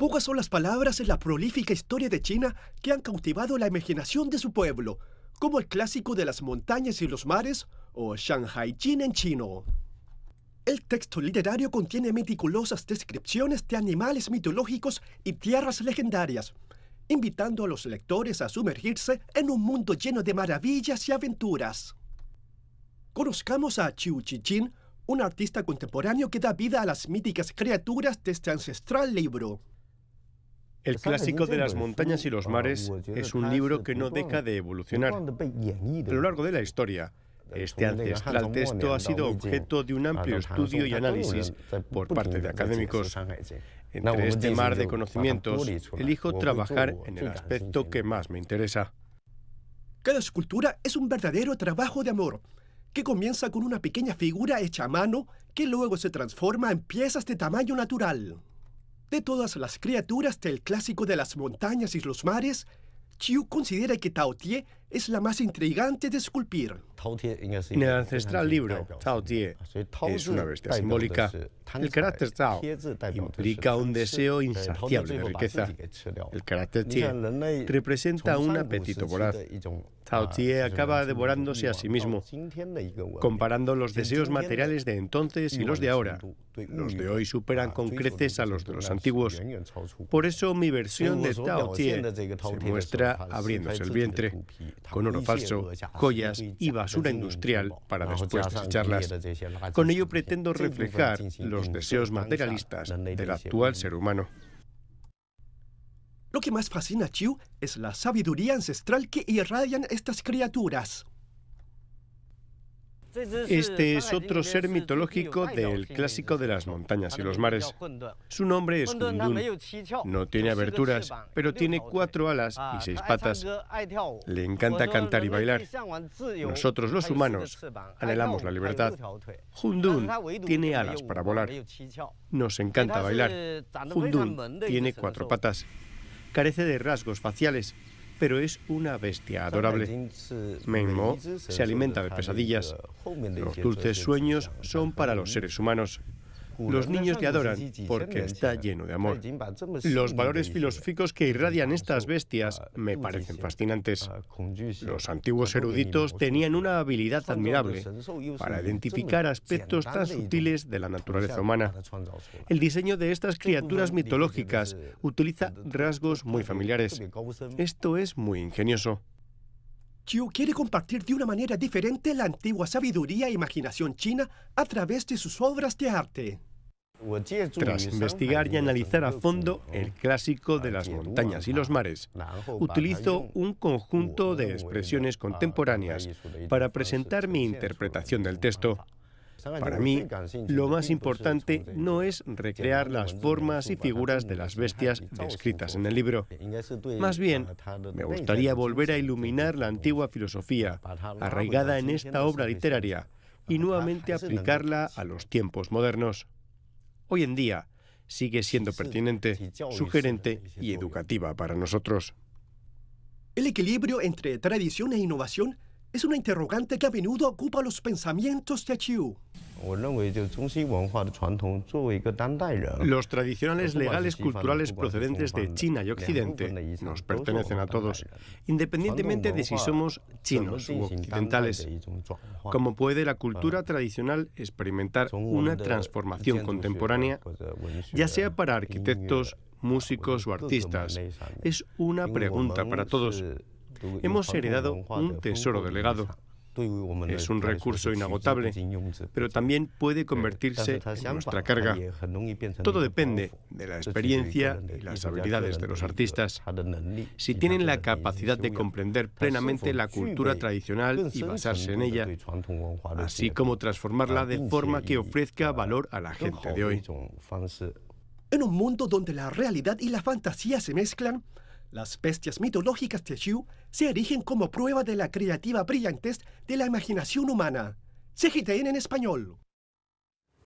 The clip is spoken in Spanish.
Pocas son las palabras en la prolífica historia de China que han cautivado la imaginación de su pueblo, como el clásico de las montañas y los mares o Shanghai Jin en chino. El texto literario contiene meticulosas descripciones de animales mitológicos y tierras legendarias, invitando a los lectores a sumergirse en un mundo lleno de maravillas y aventuras. Conozcamos a Chiu Jin, un artista contemporáneo que da vida a las míticas criaturas de este ancestral libro. El clásico de las montañas y los mares es un libro que no deja de evolucionar. A lo largo de la historia, este ancestral texto ha sido objeto de un amplio estudio y análisis por parte de académicos. Entre este mar de conocimientos, elijo trabajar en el aspecto que más me interesa. Cada escultura es un verdadero trabajo de amor, que comienza con una pequeña figura hecha a mano que luego se transforma en piezas de tamaño natural. De todas las criaturas del clásico de las montañas y los mares, Chiu considera que Taotie es la más intrigante de esculpir. En el ancestral libro, Tao Tie es una bestia simbólica. El carácter Tao implica un deseo insaciable de riqueza. El carácter Tie representa un apetito voraz. Tao Tie acaba devorándose a sí mismo, comparando los deseos materiales de entonces y los de ahora. Los de hoy superan con creces a los de los antiguos. Por eso mi versión de Tao Tie se muestra abriéndose el vientre con oro falso, joyas y basura industrial para después desecharlas. Con ello pretendo reflejar los deseos materialistas del actual ser humano. Lo que más fascina a Chiu es la sabiduría ancestral que irradian estas criaturas. Este es otro ser mitológico del clásico de las montañas y los mares. Su nombre es Hundun. No tiene aberturas, pero tiene cuatro alas y ah, seis patas. Le encanta cantar y bailar. Nosotros los humanos anhelamos la libertad. Hundun tiene alas para volar. Nos encanta bailar. Hundun eh, tiene cuatro patas. Carece de rasgos faciales pero es una bestia adorable. Eh, Mo se alimenta de pesadillas. Eh, los dulces sueños son para los seres humanos. Los niños te adoran porque está lleno de amor. Los valores filosóficos que irradian estas bestias me parecen fascinantes. Los antiguos eruditos tenían una habilidad admirable para identificar aspectos tan sutiles de la naturaleza humana. El diseño de estas este criaturas mitológicas utiliza rasgos muy familiares. Esto es muy ingenioso. Qiu quiere compartir de una manera diferente la antigua sabiduría e imaginación china a través de sus obras de arte. Tras investigar y analizar a fondo el clásico de las montañas y los mares, utilizo un conjunto de expresiones contemporáneas para presentar mi interpretación del texto para mí, lo más importante no es recrear las formas y figuras de las bestias descritas en el libro. Más bien, me gustaría volver a iluminar la antigua filosofía arraigada en esta obra literaria y nuevamente aplicarla a los tiempos modernos. Hoy en día, sigue siendo pertinente, sugerente y educativa para nosotros. El equilibrio entre tradición e innovación es una interrogante que a menudo ocupa los pensamientos de Chiu. Los tradicionales legales culturales procedentes de China y Occidente nos pertenecen a todos, independientemente de si somos chinos u occidentales. Como puede la cultura tradicional experimentar una transformación contemporánea, ya sea para arquitectos, músicos o artistas? Es una pregunta para todos hemos heredado un tesoro delegado. Es un recurso inagotable, pero también puede convertirse en nuestra carga. Todo depende de la experiencia y las habilidades de los artistas. Si tienen la capacidad de comprender plenamente la cultura tradicional y basarse en ella, así como transformarla de forma que ofrezca valor a la gente de hoy. En un mundo donde la realidad y la fantasía se mezclan, las bestias mitológicas de Xiu se erigen como prueba de la creativa brillantez de la imaginación humana. CGTN en español.